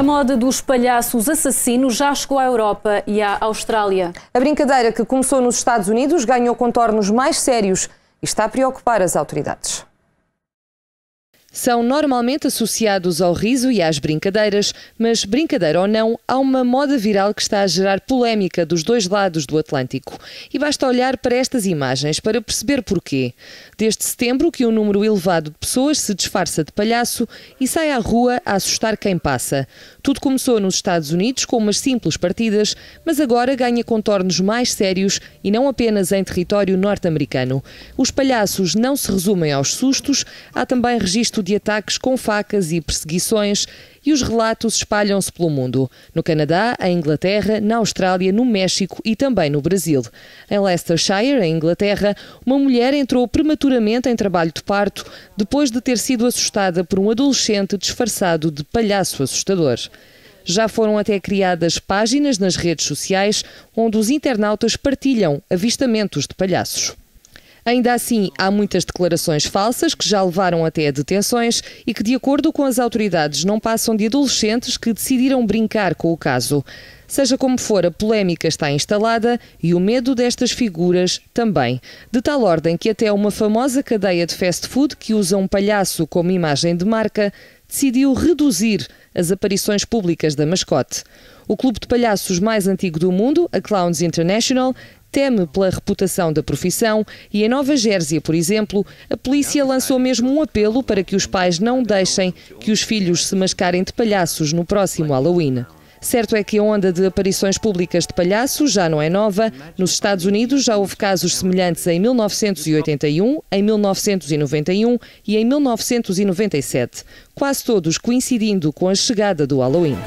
A moda dos palhaços assassinos já chegou à Europa e à Austrália. A brincadeira que começou nos Estados Unidos ganhou contornos mais sérios e está a preocupar as autoridades. São normalmente associados ao riso e às brincadeiras, mas, brincadeira ou não, há uma moda viral que está a gerar polémica dos dois lados do Atlântico. E basta olhar para estas imagens para perceber porquê. Desde setembro que um número elevado de pessoas se disfarça de palhaço e sai à rua a assustar quem passa. Tudo começou nos Estados Unidos com umas simples partidas, mas agora ganha contornos mais sérios e não apenas em território norte-americano. Os palhaços não se resumem aos sustos, há também registro de de ataques com facas e perseguições, e os relatos espalham-se pelo mundo. No Canadá, na Inglaterra, na Austrália, no México e também no Brasil. Em Leicestershire, em Inglaterra, uma mulher entrou prematuramente em trabalho de parto depois de ter sido assustada por um adolescente disfarçado de palhaço assustador. Já foram até criadas páginas nas redes sociais onde os internautas partilham avistamentos de palhaços. Ainda assim, há muitas declarações falsas que já levaram até a detenções e que, de acordo com as autoridades, não passam de adolescentes que decidiram brincar com o caso. Seja como for, a polémica está instalada e o medo destas figuras também. De tal ordem que até uma famosa cadeia de fast food que usa um palhaço como imagem de marca decidiu reduzir as aparições públicas da mascote. O clube de palhaços mais antigo do mundo, a Clowns International, teme pela reputação da profissão e em Nova Gérzia, por exemplo, a polícia lançou mesmo um apelo para que os pais não deixem que os filhos se mascarem de palhaços no próximo Halloween. Certo é que a onda de aparições públicas de palhaços já não é nova. Nos Estados Unidos já houve casos semelhantes em 1981, em 1991 e em 1997, quase todos coincidindo com a chegada do Halloween.